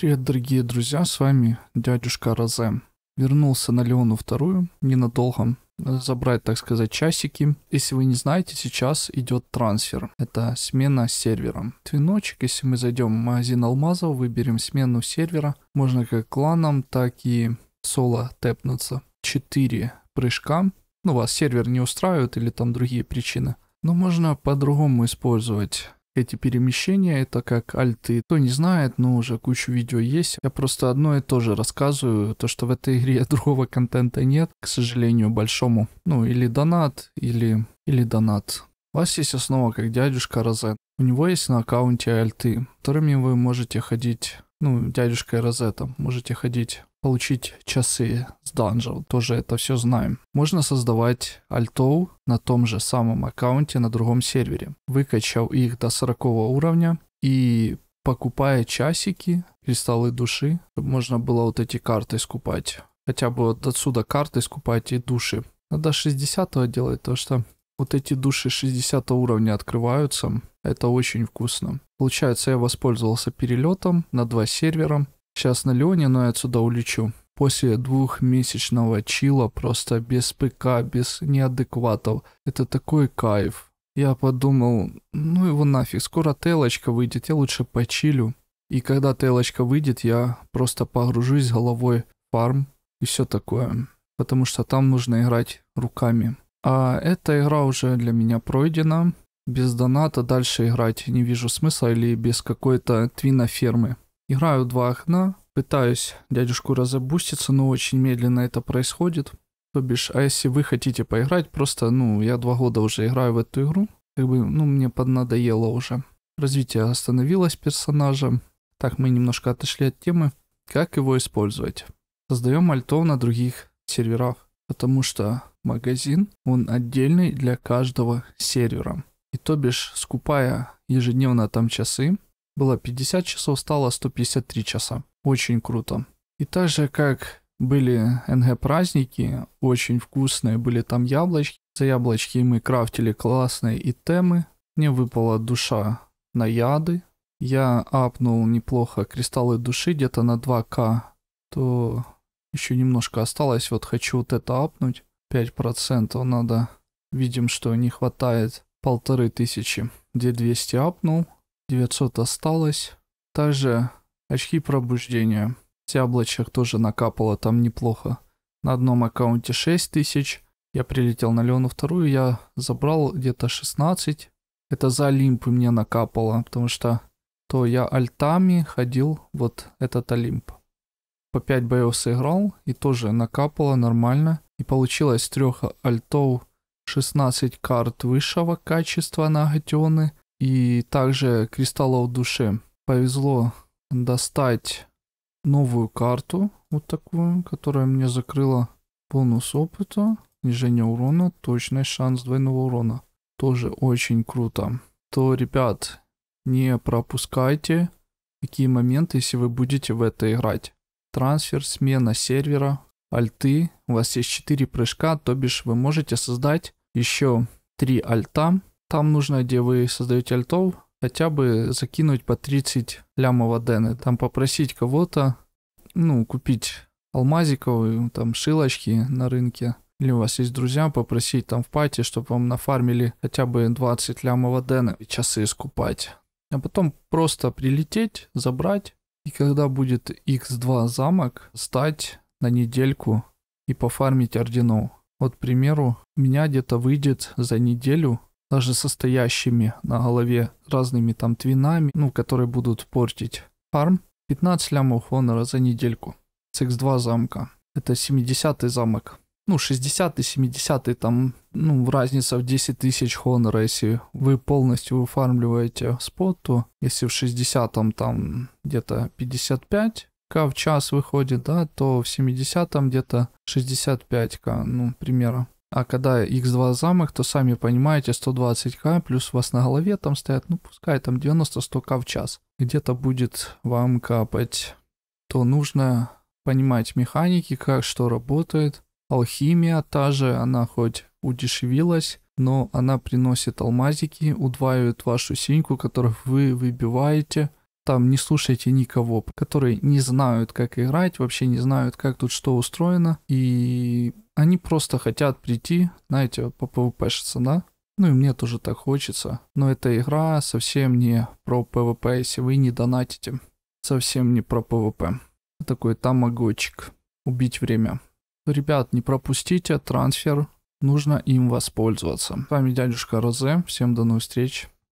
Привет, дорогие друзья, с вами дядюшка Розе. Вернулся на Леону вторую ненадолго, э, забрать, так сказать, часики. Если вы не знаете, сейчас идет трансфер. Это смена сервера. Твиночек, если мы зайдем в магазин алмазов, выберем смену сервера, можно как кланом, так и соло тэпнуться. 4 прыжка. Ну, вас сервер не устраивает или там другие причины. Но можно по-другому использовать эти перемещения, это как альты. Кто не знает, но уже кучу видео есть. Я просто одно и то же рассказываю, то что в этой игре другого контента нет, к сожалению, большому. Ну или донат, или, или донат. У вас есть основа, как дядюшка Розен. У него есть на аккаунте альты, которыми вы можете ходить ну, дядюшкой Розетта. Можете ходить получить часы с данжев, тоже это все знаем. Можно создавать альтов на том же самом аккаунте на другом сервере, выкачал их до 40 уровня и покупая часики, кристаллы души, чтобы можно было вот эти карты скупать. Хотя бы вот отсюда карты скупать и души. Надо 60 делать, то что вот эти души 60 уровня открываются. Это очень вкусно. Получается, я воспользовался перелетом на два сервера. Сейчас на но я отсюда улечу. После двухмесячного чила просто без ПК, без неадекватов. Это такой кайф. Я подумал, ну его нафиг, скоро Телочка выйдет, я лучше почилю. И когда Телочка выйдет, я просто погружусь головой в фарм и все такое. Потому что там нужно играть руками. А эта игра уже для меня пройдена. Без доната дальше играть не вижу смысла или без какой-то твина фермы. Играю два окна, пытаюсь дядюшку разобуститься, но очень медленно это происходит. То бишь, а если вы хотите поиграть, просто, ну, я два года уже играю в эту игру, как бы, ну, мне поднадоело уже. Развитие остановилось персонажа. Так, мы немножко отошли от темы. Как его использовать? Создаем альтов на других серверах, потому что магазин, он отдельный для каждого сервера. И то бишь, скупая ежедневно там часы, было 50 часов, стало 153 часа. Очень круто. И так же, как были НГ-праздники, очень вкусные были там яблочки. За яблочки мы крафтили классные и темы. Мне выпала душа на яды. Я апнул неплохо кристаллы души где-то на 2к. То еще немножко осталось. Вот хочу вот это апнуть. 5% надо. Видим, что не хватает полторы тысячи. Где 200 апнул. 900 осталось. Также очки пробуждения. С яблочек тоже накапало там неплохо. На одном аккаунте 6000. Я прилетел на Леону вторую, я забрал где-то 16. Это за Олимпы мне накапало, потому что то я альтами ходил вот этот Олимп. По 5 боев сыграл и тоже накапало нормально. И получилось с альтов 16 карт высшего качества на агатионы и также кристаллов души. Повезло достать новую карту, вот такую, которая мне закрыла бонус опыта, снижение урона, точный шанс двойного урона. Тоже очень круто. То, ребят, не пропускайте такие моменты, если вы будете в это играть. Трансфер, смена сервера, альты. У вас есть 4 прыжка, то бишь вы можете создать еще 3 альта там нужно, где вы создаете альтов, хотя бы закинуть по 30 лямов адены. Там попросить кого-то, ну, купить алмазиковые, э, там, шилочки на рынке. Или у вас есть друзья, попросить там в пати, чтобы вам нафармили хотя бы 20 лямов адены и часы искупать, А потом просто прилететь, забрать. И когда будет X2 замок, стать на недельку и пофармить орденов. Вот, к примеру, у меня где-то выйдет за неделю даже состоящими на голове разными там твинами, ну, которые будут портить фарм. 15 лямов хонора за недельку. С X2 замка. Это 70-й замок. Ну, 60-й, 70-й, там, ну, разница в 10 тысяч хонора, Если вы полностью выфармливаете спот, то если в 60-м там где-то 55 к в час выходит, да, то в 70-м где-то 65к, ну, примерно. А когда x2 замах, то сами понимаете, 120к плюс у вас на голове там стоят, ну пускай там 90-100к в час. Где-то будет вам капать. То нужно понимать механики, как что работает. Алхимия та же, она хоть удешевилась, но она приносит алмазики, удваивает вашу синьку, которых вы выбиваете. Там не слушайте никого, которые не знают, как играть, вообще не знают, как тут что устроено. И они просто хотят прийти, знаете, по попвпшиться, да? Ну и мне тоже так хочется. Но эта игра совсем не про ПВП, если вы не донатите. Совсем не про ПВП. Такой тамагочик. Убить время. Ребят, не пропустите трансфер. Нужно им воспользоваться. С вами дядюшка Розе. Всем до новых встреч.